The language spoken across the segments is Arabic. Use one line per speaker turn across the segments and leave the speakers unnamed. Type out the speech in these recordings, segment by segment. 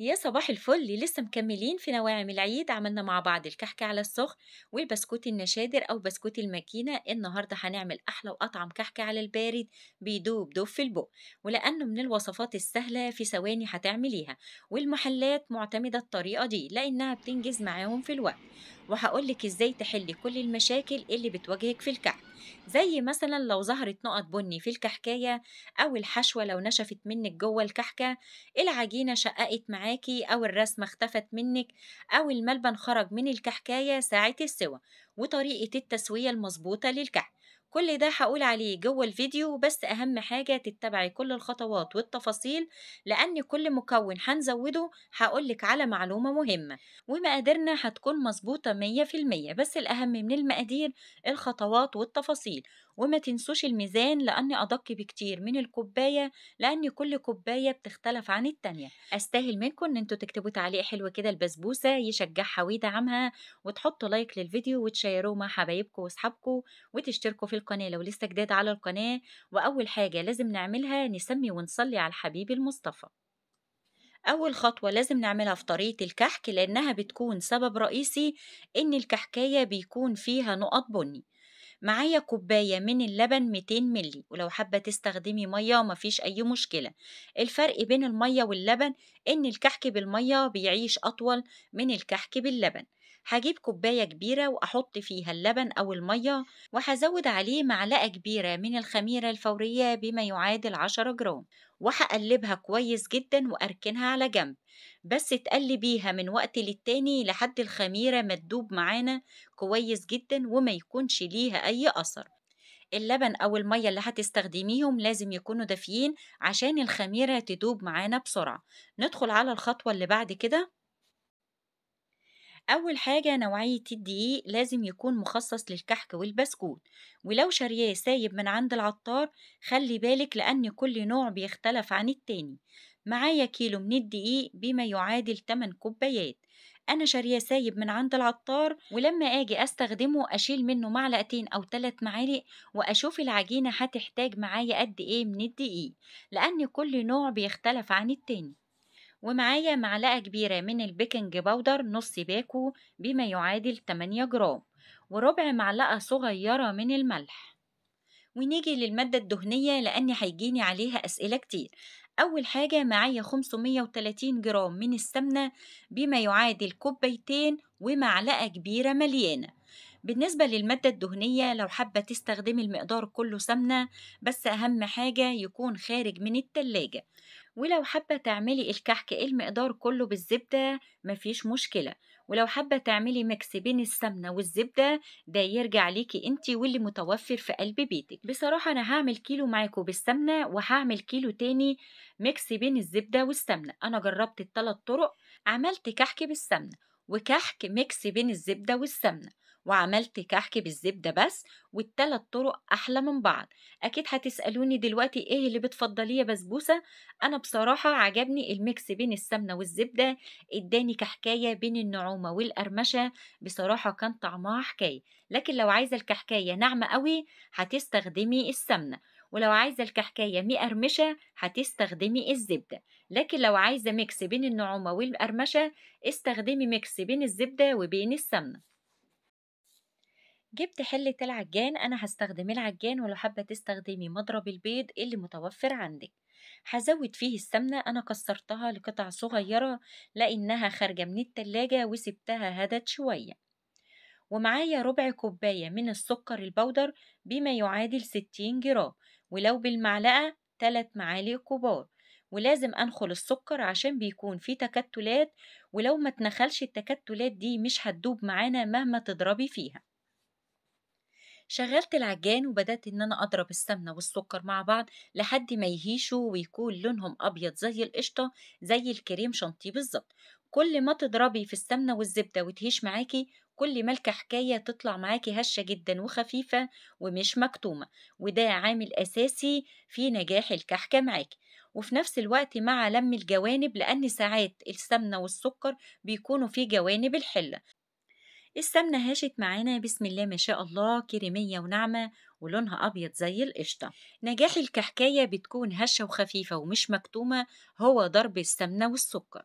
يا صباح الفل لسه مكملين في نواعم العيد عملنا مع بعض الكحكة على السخن والبسكوت النشادر أو بسكوت الماكينة النهاردة هنعمل أحلى وأطعم كحكة على البارد بيدوب دوب في البق ولأنه من الوصفات السهلة في ثواني هتعمليها والمحلات معتمدة الطريقة دي لأنها بتنجز معاهم في الوقت وهقولك ازاي تحلي كل المشاكل اللي بتواجهك في الكحك زي مثلا لو ظهرت نقط بني في الكحكاية أو الحشوة لو نشفت منك جوه الكحكة العجينة شققت معاكي أو الرسمة اختفت منك أو الملبن خرج من الكحكاية ساعة السوى وطريقة التسوية المظبوطة للكحك كل ده هقول عليه جوه الفيديو بس أهم حاجة تتبعي كل الخطوات والتفاصيل لأن كل مكون هنزوده هقولك على معلومة مهمة ومقاديرنا هتكون مظبوطة 100% بس الأهم من المقادير الخطوات والتفاصيل وما تنسوش الميزان لأن أدق بكتير من الكوباية لأن كل كوباية بتختلف عن التانية أستاهل منكم إن أنتوا تكتبوا تعليق حلو كده البسبوسة يشجعها ويدعمها وتحطوا لايك للفيديو وتشيروه مع حبايبكم وأصحابكم وتشتركوا في القناة القناة لو لسه جداد على القناة وأول حاجة لازم نعملها نسمي ونصلي على الحبيب المصطفى أول خطوة لازم نعملها في طريقة الكحك لأنها بتكون سبب رئيسي إن الكحكاية بيكون فيها نقط بني معايا كوباية من اللبن 200 ملي ولو حابة تستخدمي مية مفيش أي مشكلة الفرق بين المية واللبن إن الكحك بالمية بيعيش أطول من الكحك باللبن هجيب كوباية كبيرة وأحط فيها اللبن أو المية وهزود عليه معلقة كبيرة من الخميرة الفورية بما يعادل 10 جرام وهقلبها كويس جدا وأركنها على جنب بس تقلبيها من وقت للتاني لحد الخميرة ما تدوب معانا كويس جدا وما يكونش ليها أي أثر اللبن أو المية اللي هتستخدميهم لازم يكونوا دافيين عشان الخميرة تدوب معانا بسرعة ندخل على الخطوة اللي بعد كده أول حاجة نوعية الدقيق لازم يكون مخصص للكحك والبسكوت ولو شارياه سايب من عند العطار خلي بالك لأن كل نوع بيختلف عن التاني معايا كيلو من الدقيق بما يعادل 8 كوبايات أنا شارياه سايب من عند العطار ولما أجي أستخدمه أشيل منه معلقتين أو ثلاث معالق وأشوف العجينة هتحتاج معايا قد إيه من الدقيق لأن كل نوع بيختلف عن التاني ومعايا معلقة كبيرة من البيكنج باودر نص باكو بما يعادل 8 جرام وربع معلقة صغيرة من الملح ونيجي للمادة الدهنية لأن هيجيني عليها أسئلة كتير أول حاجة معايا 530 جرام من السمنة بما يعادل كوبايتين ومعلقة كبيرة مليانة بالنسبة للمادة الدهنية لو حابة تستخدمي المقدار كله سمنة بس أهم حاجة يكون خارج من التلاجة ولو حابة تعملي الكحك إيه المقدار كله بالزبدة مفيش مشكلة ولو حابة تعملي ميكس بين السمنة والزبدة ده يرجع ليكي انتي واللي متوفر في قلب بيتك بصراحة أنا هعمل كيلو معاكو بالسمنة وهعمل كيلو تاني ميكس بين الزبدة والسمنة أنا جربت التلات طرق عملت كحك بالسمنة وكحك ميكس بين الزبدة والسمنة وعملت كحك بالزبدة بس والتلات طرق أحلى من بعض أكيد هتسألوني دلوقتي إيه اللي بتفضليه يا بسبوسة أنا بصراحة عجبني الميكس بين السمنة والزبدة اداني كحكاية بين النعومة والقرمشة بصراحة كان طعمها حكاية لكن لو عايزة الكحكاية ناعمة قوي هتستخدمي السمنة ولو عايزة الكحكاية مقرمشة هتستخدمي الزبدة لكن لو عايزة ميكس بين النعومة والقرمشة استخدمي ميكس بين الزبدة وبين السمنة جبت حلة العجان أنا هستخدم العجان ولو حابة تستخدمي مضرب البيض اللي متوفر عندك هزود فيه السمنة أنا كسرتها لقطع صغيرة لأنها خارجة من التلاجة وسبتها هدت شوية ومعايا ربع كوباية من السكر البودر بما يعادل 60 جرام ولو بالمعلقة 3 معالق كبار ولازم أنخل السكر عشان بيكون فيه تكتلات ولو ما تنخلش التكتلات دي مش هتدوب معانا مهما تضربي فيها شغلت العجان وبدأت إن أنا أضرب السمنة والسكر مع بعض لحد ما يهيشوا ويكون لونهم أبيض زي القشطة زي الكريم شانتيه بالظبط كل ما تضربي في السمنة والزبدة وتهيش معاكي كل ملكة حكاية تطلع معاكي هشة جدا وخفيفة ومش مكتومة وده عامل أساسي في نجاح الكحكة معاكي وفي نفس الوقت مع لم الجوانب لأن ساعات السمنة والسكر بيكونوا في جوانب الحلة السمنة هاشت معانا بسم الله ما شاء الله كريمية وناعمة ولونها أبيض زي القشطة نجاح الكحكاية بتكون هشة وخفيفة ومش مكتومة هو ضرب السمنة والسكر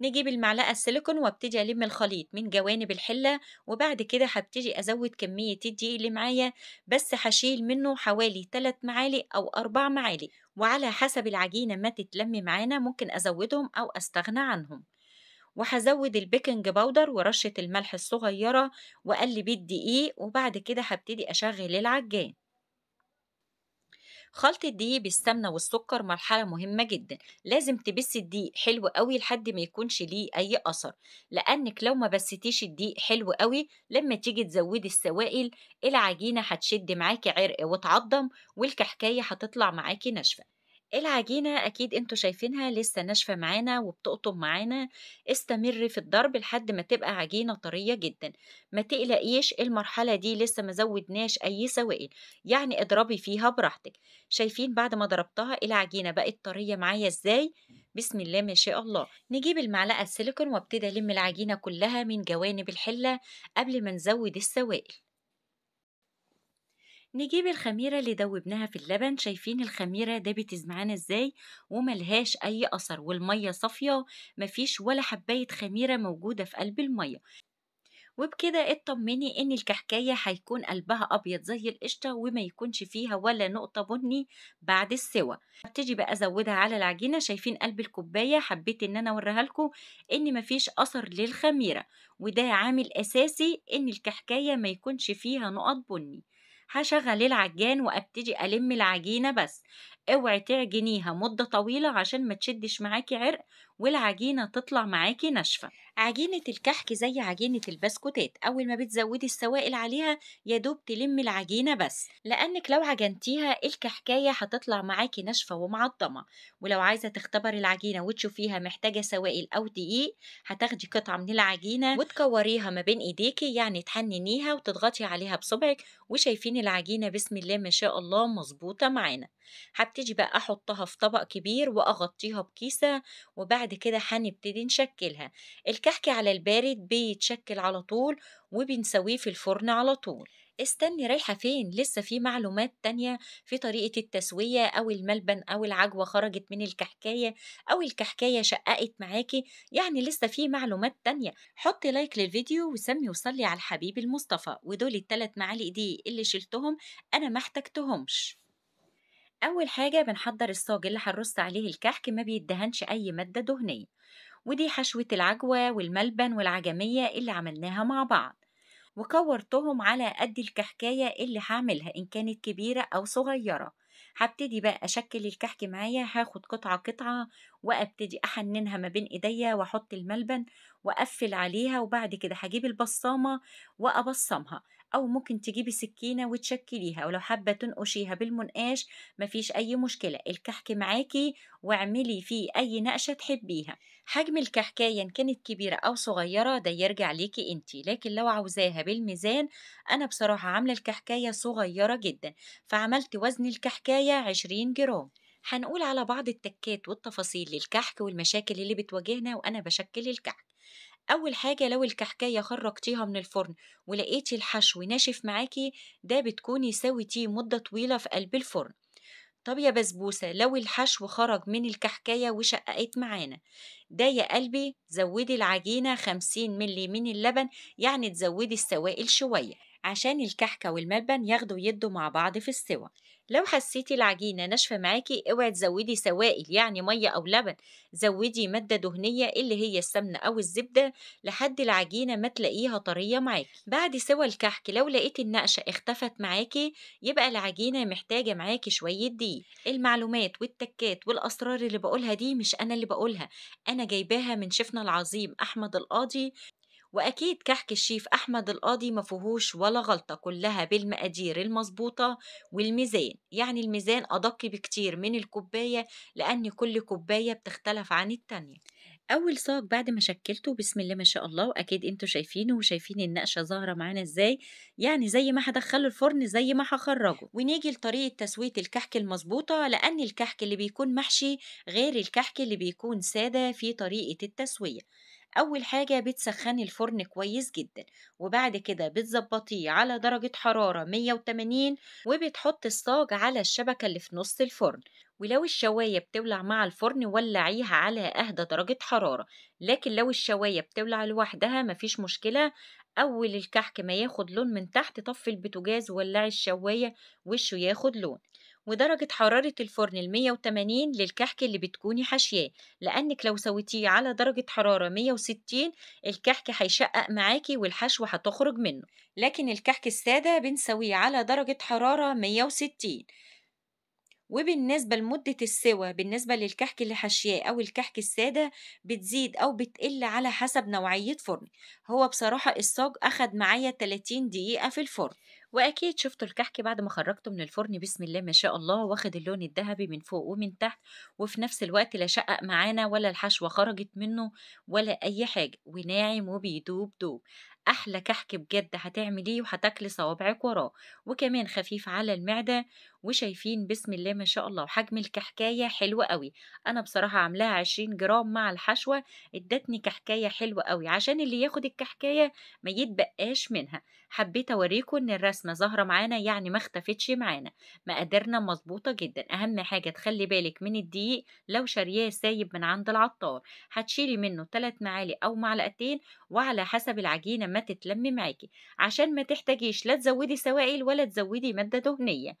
نجيب المعلقة السيليكون وابتدي ألم الخليط من جوانب الحلة وبعد كده هبتدي أزود كمية الدقيق اللي معايا بس هشيل منه حوالي 3 معالي أو 4 معالي وعلى حسب العجينة ما تتلم معانا ممكن أزودهم أو أستغنى عنهم وهزود البيكنج باودر ورشة الملح الصغيرة وأقلب الدقيق وبعد كده هبتدي أشغل العجان خلط الدقيق بالسمنه والسكر مرحله مهمه جدا لازم تبس الدقيق حلو قوي لحد ما يكونش ليه اي اثر لانك لو ما بستيش الدقيق حلو قوي لما تيجي تزودي السوائل العجينه هتشد معاكي عرق وتعضم والكحكايه هتطلع معاكي ناشفه العجينة أكيد أنتوا شايفينها لسه ناشفة معانا وبتقطم معانا استمر في الضرب لحد ما تبقى عجينة طرية جدا ما تقلقيش المرحلة دي لسه ما زودناش أي سوائل يعني اضربي فيها براحتك شايفين بعد ما ضربتها العجينة بقت طرية معايا إزاي بسم الله ما شاء الله نجيب المعلقة السيليكون وابتدي ألم العجينة كلها من جوانب الحلة قبل ما نزود السوائل نجيب الخميرة اللي دوبناها في اللبن شايفين الخميرة دابت معانا ازاي وملهاش أي أثر والمية صافية مفيش ولا حباية خميرة موجودة في قلب المية وبكده اطمني ان الكحكاية هيكون قلبها ابيض زي القشطة وما يكونش فيها ولا نقطة بني بعد السوى هبتدي بقى ازودها على العجينة شايفين قلب الكوباية حبيت ان انا اوريها لكم ان مفيش اثر للخميرة وده عامل اساسي ان الكحكاية ما يكونش فيها نقط بني هشغل العجان وابتدي الم العجينه بس اوعي تعجنيها مده طويله عشان ما تشدش معاكي عرق والعجينة تطلع معاكي ناشفة عجينة الكحك زي عجينة البسكوتات أول ما بتزودي السوائل عليها يا دوب تلمي العجينة بس لأنك لو عجنتيها الكحكاية هتطلع معاكي ناشفة ومعضمة ولو عايزة تختبري العجينة وتشوفيها محتاجة سوائل أو دقيق هتاخدي قطعة من العجينة وتكوريها ما بين إيديكي يعني تحننيها وتضغطي عليها بصبعك وشايفين العجينة بسم الله ما شاء الله مظبوطة معانا هبتدي بقى أحطها في طبق كبير وأغطيها بكيسة وبعد بعد كده هنبتدي نشكلها الكحك على البارد بيتشكل على طول وبنسويه في الفرن على طول استني رايحة فين لسه في معلومات تانية في طريقة التسوية أو الملبن أو العجوة خرجت من الكحكاية أو الكحكاية شققت معاكي يعني لسه في معلومات تانية حطي لايك للفيديو وسمي وصلي على الحبيب المصطفى ودول التلات معالق دي اللي شلتهم أنا ما احتجتهمش أول حاجة بنحضر الصاج اللي هنرص عليه الكحك ما بيدهنش أي مادة دهنية ودي حشوة العجوة والملبن والعجمية اللي عملناها مع بعض وكورتهم على قد الكحكاية اللي هعملها إن كانت كبيرة أو صغيرة هبتدي بقى أشكل الكحك معايا هاخد قطعة قطعة وأبتدي أحننها ما بين إيديا وأحط الملبن وأقفل عليها وبعد كده هجيب البصامة وأبصمها أو ممكن تجيبي سكينة وتشكليها ولو حابة تنقشيها بالمنقاش مفيش أي مشكلة الكحك معاكي واعملي فيه أي نقشة تحبيها حجم الكحكاية إن كانت كبيرة أو صغيرة ده يرجع ليكي انتي لكن لو عاوزاها بالميزان أنا بصراحة عاملة الكحكاية صغيرة جدا فعملت وزن الكحكاية 20 جرام هنقول على بعض التكات والتفاصيل للكحك والمشاكل اللي بتواجهنا وأنا بشكل الكحك أول حاجة لو الكحكاية خرجتيها من الفرن ولقيتي الحشو ناشف معاكي ده بتكوني سويتيه مدة طويلة في قلب الفرن طب يا بسبوسة لو الحشو خرج من الكحكاية وشققت معانا ده يا قلبي زودي العجينة 50 ملي من اللبن يعني تزودي السوائل شوية عشان الكحكة والملبن ياخدوا يدوا مع بعض في السوا لو حسيتي العجينة ناشفة معاكي اوعي تزودي سوائل يعني مية أو لبن زودي مادة دهنية اللي هي السمنة أو الزبدة لحد العجينة ما تلاقيها طرية معاكي بعد سوى الكحك لو لقيتي النقشة اختفت معاكي يبقى العجينة محتاجة معاكي شوية دي المعلومات والتكات والأسرار اللي بقولها دي مش أنا اللي بقولها أنا جايباها من شيفنا العظيم أحمد القاضي وأكيد كحك الشيف أحمد القاضي فيهوش ولا غلطة كلها بالمقادير المظبوطة والميزان يعني الميزان أدق بكتير من الكوباية لأن كل كوباية بتختلف عن التانية اول صاج بعد ما شكلته بسم الله ما شاء الله واكيد انتوا شايفينه وشايفين النقشه ظاهره معانا ازاي يعني زي ما هدخله الفرن زي ما هخرجه ونيجي لطريقه تسويه الكحك المظبوطه لان الكحك اللي بيكون محشي غير الكحك اللي بيكون ساده في طريقه التسويه أول حاجة بتسخني الفرن كويس جدا وبعد كده بتظبطيه على درجة حرارة 180 وبتحط الصاج على الشبكة اللي في نص الفرن ولو الشواية بتولع مع الفرن ولعيها على أهدى درجة حرارة لكن لو الشواية بتولع لوحدها مفيش مشكلة أول الكحك ما ياخد لون من تحت طفي البوتاجاز وولعي الشواية وشه ياخد لون ودرجة حرارة الفرن ال 180 للكحك اللي بتكوني حاشياه لأنك لو سويتيه على درجة حرارة 160 الكحك هيشقق معاكي والحشوة هتخرج منه لكن الكحك السادة بنسويه على درجة حرارة 160 وبالنسبة لمدة السوى بالنسبة للكحك اللي حشياه أو الكحك السادة بتزيد أو بتقل على حسب نوعية فرن هو بصراحة الصاج أخد معايا 30 دقيقة في الفرن واكيد شفتوا الكحك بعد ما خرجته من الفرن بسم الله ما شاء الله واخد اللون الذهبي من فوق ومن تحت وفي نفس الوقت لا شقق معانا ولا الحشوه خرجت منه ولا اي حاجه وناعم وبيدوب دوب احلى كحك بجد هتعمليه وهتاكلي صوابعك وراه وكمان خفيف على المعده وشايفين بسم الله ما شاء الله وحجم الكحكايه حلو قوي انا بصراحه عاملاها 20 جرام مع الحشوه ادتني كحكايه حلوه قوي عشان اللي ياخد الكحكايه ما يتبقاش منها حبيت اوريكم ان الرسمه ظاهره معانا يعني ما اختفتش معانا مقاديرنا مظبوطه جدا اهم حاجه تخلي بالك من الدقيق لو شارياه سايب من عند العطار هتشيلي منه 3 معالي او معلقتين وعلى حسب العجينه ما تتلم معاكي عشان ما تحتاجيش لا تزودي سوائل ولا تزودي ماده دهنيه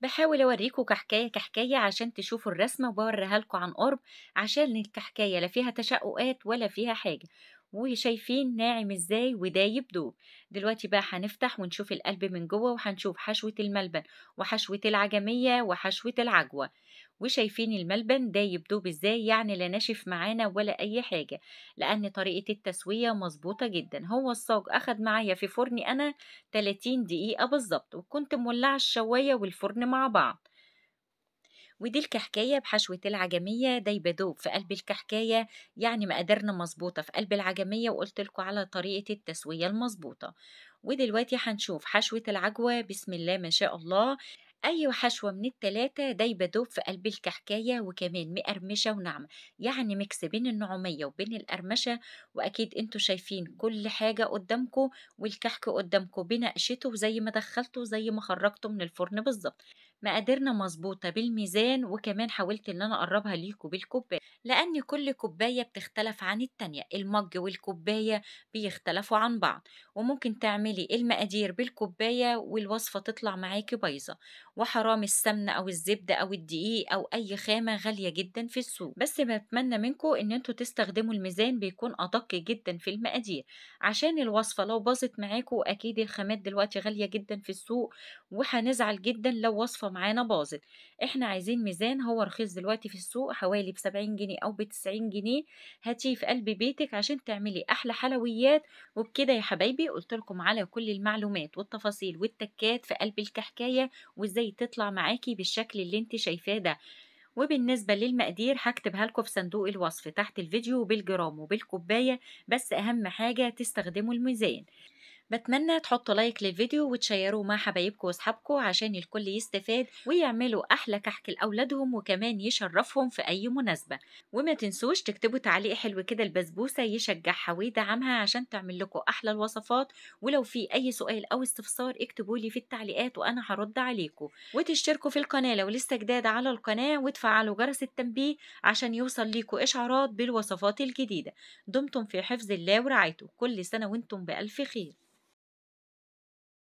بحاول اوريكم كحكايه كحكايه عشان تشوفوا الرسمه وبوريها لكم عن قرب عشان الكحكايه لا فيها تشققات ولا فيها حاجه وشايفين ناعم ازاي ودايب دوب دلوقتي بقى هنفتح ونشوف القلب من جوه وهنشوف حشوة الملبن وحشوة العجمية وحشوة العجوة وشايفين الملبن دايب دوب ازاي يعني لا ناشف معانا ولا اي حاجة لان طريقة التسوية مظبوطة جدا هو الصاج اخد معايا في فرني انا 30 دقيقة بالظبط وكنت مولعة الشواية والفرن مع بعض ودي الكحكاية بحشوة العجمية دايبة دوب في قلب الكحكاية يعني مقادرنا مظبوطة في قلب العجمية وقلت لكم على طريقة التسوية المظبوطة ودلوقتي هنشوف حشوة العجوة بسم الله ما شاء الله أي حشوة من التلاتة دايبة دوب في قلب الكحكاية وكمان مقرمشة وناعمة يعني ميكس بين النعومية وبين القرمشة وأكيد انتوا شايفين كل حاجة قدامكم والكحك قدامكم بنقشته زي ما دخلته زي ما خرجته من الفرن بالظبط مقاديرنا مظبوطة بالميزان وكمان حاولت ان انا اقربها ليكوا بالكوباية لان كل كوباية بتختلف عن التانية المج والكوباية بيختلفوا عن بعض وممكن تعملي المقادير بالكوباية والوصفة تطلع معاكي بايظة وحرام السمنة او الزبدة او الدقيق او اي خامة غالية جدا في السوق بس بتمنى منكم ان انتوا تستخدموا الميزان بيكون ادق جدا في المقادير عشان الوصفة لو باظت معاكوا اكيد الخامات دلوقتي غالية جدا في السوق وهنزعل جدا لو وصفة معانا باظت احنا عايزين ميزان هو رخيص دلوقتي في السوق حوالي ب 70 جنيه او ب 90 جنيه هاتيه في قلب بيتك عشان تعملي احلى حلويات وبكده يا حبايبي قلت لكم على كل المعلومات والتفاصيل والتكات في قلب الكحكايه وازاي تطلع معاكي بالشكل اللي انت شايفاه ده وبالنسبة للمقادير هكتبها لكم في صندوق الوصف تحت الفيديو بالجرام وبالكوباية بس أهم حاجة تستخدموا الميزان بتمنى تحطوا لايك للفيديو وتشيروه مع حبايبكم واصحابكم عشان الكل يستفاد ويعملوا احلى كحك لاولادهم وكمان يشرفهم في اي مناسبه وما تنسوش تكتبوا تعليق حلو كده البسبوسه يشجعها ويدعمها عشان تعمل لكم احلى الوصفات ولو في اي سؤال او استفسار اكتبوا لي في التعليقات وانا هرد عليكم وتشتركوا في القناه لو لسه جداد على القناه وتفعلوا جرس التنبيه عشان يوصل ليكم اشعارات بالوصفات الجديده دمتم في حفظ الله ورعايته كل سنه وانتم بالف خير